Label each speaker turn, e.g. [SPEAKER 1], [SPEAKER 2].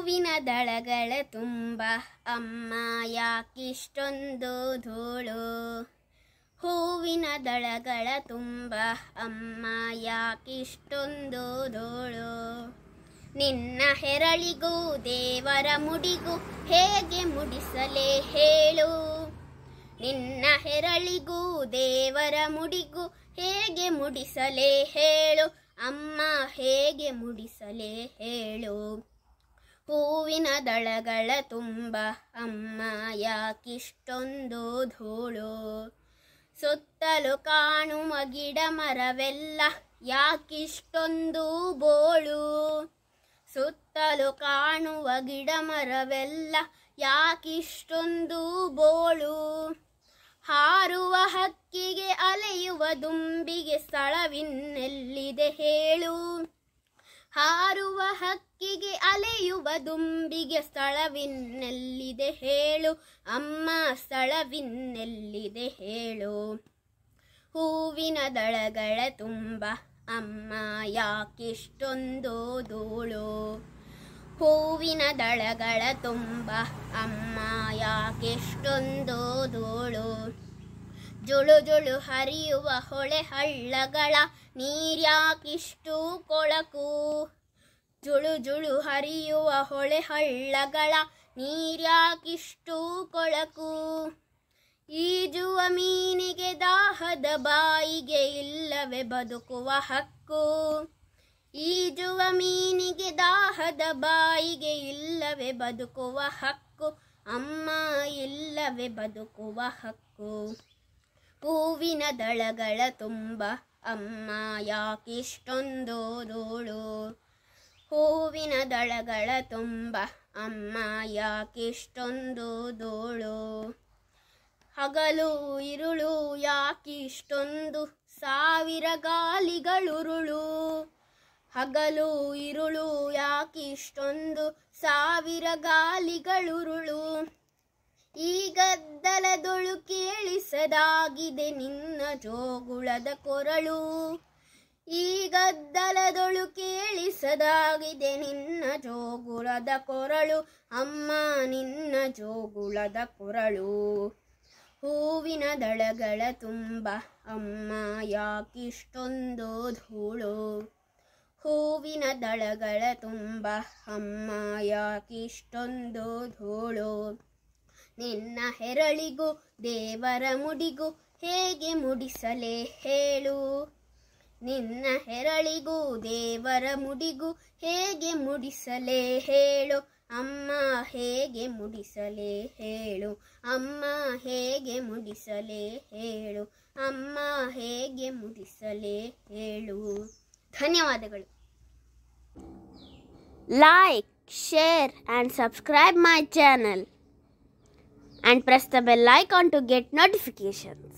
[SPEAKER 1] ಹೂವಿನ ದಳಗಳ ತುಂಬ ಅಮ್ಮ ಯಾಕಿಷ್ಟೊಂದು ಧೂಳು ಹೂವಿನ ದಳಗಳ ತುಂಬ ಅಮ್ಮ ಯಾಕಿಷ್ಟೊಂದು ಧೂಳು ನಿನ್ನ ಹೆರಳಿಗೂ ದೇವರ ಮುಡಿಗೂ ಹೇಗೆ ಮುಡಿಸಲೇ ಹೇಳು ನಿನ್ನ ಹೆರಳಿಗೂ ದೇವರ ಮುಡಿಗೂ ಹೇಗೆ ಮುಡಿಸಲೇ ಹೇಳು ಅಮ್ಮ ಹೇಗೆ ಮುಡಿಸಲೇ ಹೇಳು ಹೂವಿನ ದಳಗಳ ತುಂಬ ಅಮ್ಮ ಯಾಕಿಷ್ಟೊಂದು ಧೂಳು ಸುತ್ತಲು ಕಾಣುವ ಗಿಡ ಮರವೆಲ್ಲ ಯಾಕಿಷ್ಟೊಂದು ಬೋಳು ಸುತ್ತಲು ಕಾಣುವ ಗಿಡ ಮರವೆಲ್ಲ ಯಾಕಿಷ್ಟೊಂದು ಬೋಳು ಹಾರುವ ಹಕ್ಕಿಗೆ ಅಲೆಯುವ ದುಂಬಿಗೆ ಸ್ಥಳವಿನ್ನೆಲ್ಲಿದೆ ಹೇಳು ಹಾರುವ ಹಕ್ಕಿಗೆ ಅಲೆಯುವ ದುಂಬಿಗೆ ಸ್ಥಳವಿನ್ನೆಲ್ಲಿದೆ ಹೇಳು ಅಮ್ಮ ಸ್ಥಳವಿನ್ನೆಲ್ಲಿದೆ ಹೇಳು ಹೂವಿನ ದಳಗಳ ತುಂಬ ಅಮ್ಮ ಯಾಕಿಷ್ಟೊಂದು ಧೂಳು ಹೂವಿನ ದಳಗಳ ತುಂಬ ಅಮ್ಮ ಯಾಕೆಷ್ಟೊಂದು ಧೂಳು ಜುಳು ಜುಳು ಹರಿಯುವ ಹೊಳೆ ಹಳ್ಳಗಳ ನೀರ್ಯಾಕಿಷ್ಟು ಕೊಳಕು ಜುಳು ಜುಳು ಹರಿಯುವ ಹೊಳೆ ಹಳ್ಳಗಳ ನೀರ್ಯಾಕಿಷ್ಟು ಕೊಳಕು ಈಜುವ ಮೀನಿಗೆ ದಾಹದ ಬಾಯಿಗೆ ಇಲ್ಲವೇ ಬದುಕುವ ಹಕ್ಕು ಈಜುವ ಮೀನಿಗೆ ದಾಹದ ಬಾಯಿಗೆ ಇಲ್ಲವೇ ಬದುಕುವ ಹಕ್ಕು ಅಮ್ಮ ಇಲ್ಲವೇ ಬದುಕುವ ಹಕ್ಕು ಹೂವಿನ ದಳಗಳ ತುಂಬ ಅಮ್ಮ ಯಾಕಿಷ್ಟೊಂದು ಧೂಳು ಹೂವಿನ ದಳಗಳ ತುಂಬ ಅಮ್ಮ ಯಾಕಿಷ್ಟೊಂದು ಧೂಳು ಹಗಲು ಇರುಳು ಯಾಕಿಷ್ಟೊಂದು ಸಾವಿರ ಗಾಲಿಗಳುರುಳು ಹಗಲು ಇರುಳು ಯಾಕಿಷ್ಟೊಂದು ಸಾವಿರ ಗಾಲಿಗಳುರುಳು ಈ ಗದ್ದಲದೊಳು ಕೇಳಿಸದಾಗಿದೆ ನಿನ್ನ ಜೋಗುಳದ ಕೊರಳು ಈ ಗದ್ದಲದೊಳು ಕೇಳಿಸದಾಗಿದೆ ನಿನ್ನ ಜೋಗುಳದ ಕೊರಳು ಅಮ್ಮ ನಿನ್ನ ಜೋಗುಳದ ಕೊರಳು ಹೂವಿನ ದಳಗಳ ತುಂಬ ಅಮ್ಮ ಯಾಕಿಷ್ಟೊಂದು ಧೂಳು ಹೂವಿನ ದಳಗಳ ತುಂಬ ಅಮ್ಮ ಯಾಕಿಷ್ಟೊಂದು ಧೂಳು ನಿನ್ನ ಹೆರಳಿಗೂ ದೇವರ ಮುಡಿಗೂ ಹೇಗೆ ಮುಡಿಸಲೆ ಹೇಳು ನಿನ್ನ ಹೆರಳಿಗೂ ದೇವರ ಮುಡಿಗೂ ಹೇಗೆ ಮುಡಿಸಲೆ ಹೇಳು ಅಮ್ಮ ಹೇಗೆ ಮುಡಿಸಲೆ ಹೇಳು ಅಮ್ಮ ಹೇಗೆ ಮುಡಿಸಲೆ ಹೇಳು ಅಮ್ಮ ಹೇಗೆ ಮುಡಿಸಲೇ ಹೇಳು ಧನ್ಯವಾದಗಳು like share and subscribe my channel and press the bell icon to get notification.